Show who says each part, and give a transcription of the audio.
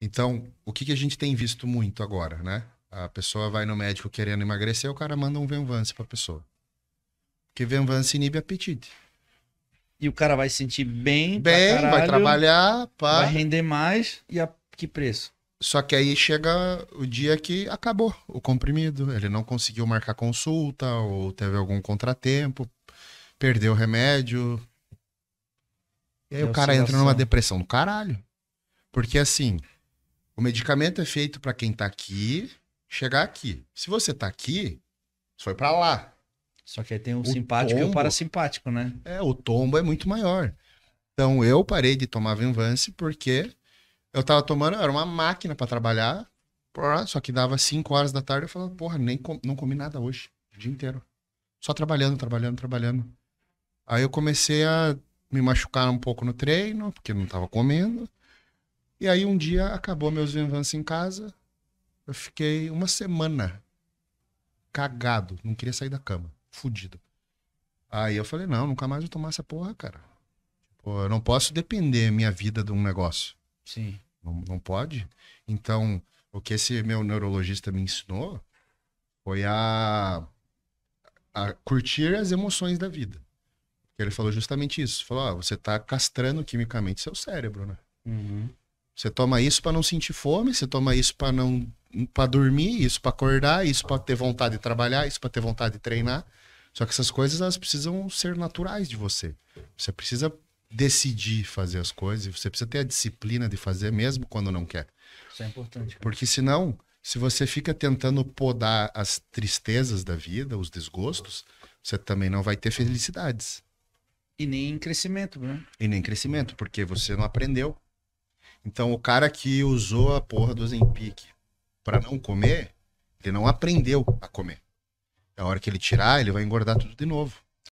Speaker 1: Então, o que, que a gente tem visto muito agora, né? A pessoa vai no médico querendo emagrecer, o cara manda um Venvance pra pessoa. Porque Venvance inibe apetite. E o cara vai se sentir bem, bem, caralho, vai trabalhar, pá. vai render mais e a que preço? Só que aí chega o dia que acabou o comprimido, ele não conseguiu marcar consulta ou teve algum contratempo, perdeu o remédio. E aí é o cara entra numa depressão do caralho. Porque assim, o medicamento é feito para quem tá aqui chegar aqui. Se você tá aqui, foi para lá. Só que aí tem um o simpático tombo, e o um parasimpático, né? É, o tombo é muito maior. Então eu parei de tomar Venvance porque eu tava tomando, era uma máquina para trabalhar, só que dava 5 horas da tarde, eu falava, porra, nem com, não comi nada hoje, o dia inteiro. Só trabalhando, trabalhando, trabalhando. Aí eu comecei a me machucar um pouco no treino, porque não tava comendo. E aí um dia acabou meus vingança em casa. Eu fiquei uma semana cagado, não queria sair da cama, fudido. Aí eu falei, não, nunca mais vou tomar essa porra, cara. Tipo, eu não posso depender minha vida de um negócio. Sim. Não, não pode. Então, o que esse meu neurologista me ensinou foi a, a curtir as emoções da vida. Ele falou justamente isso. Falou, ó, ah, você tá castrando quimicamente seu cérebro, né? Uhum. Você toma isso para não sentir fome, você toma isso para não para dormir, isso para acordar, isso para ter vontade de trabalhar, isso para ter vontade de treinar. Só que essas coisas elas precisam ser naturais de você. Você precisa decidir fazer as coisas e você precisa ter a disciplina de fazer mesmo quando não quer. Isso é importante. Cara. Porque senão, se você fica tentando podar as tristezas da vida, os desgostos, você também não vai ter felicidades. E nem crescimento, né? E nem crescimento, porque você não aprendeu. Então, o cara que usou a porra do Zempic para não comer, ele não aprendeu a comer. A hora que ele tirar, ele vai engordar tudo de novo.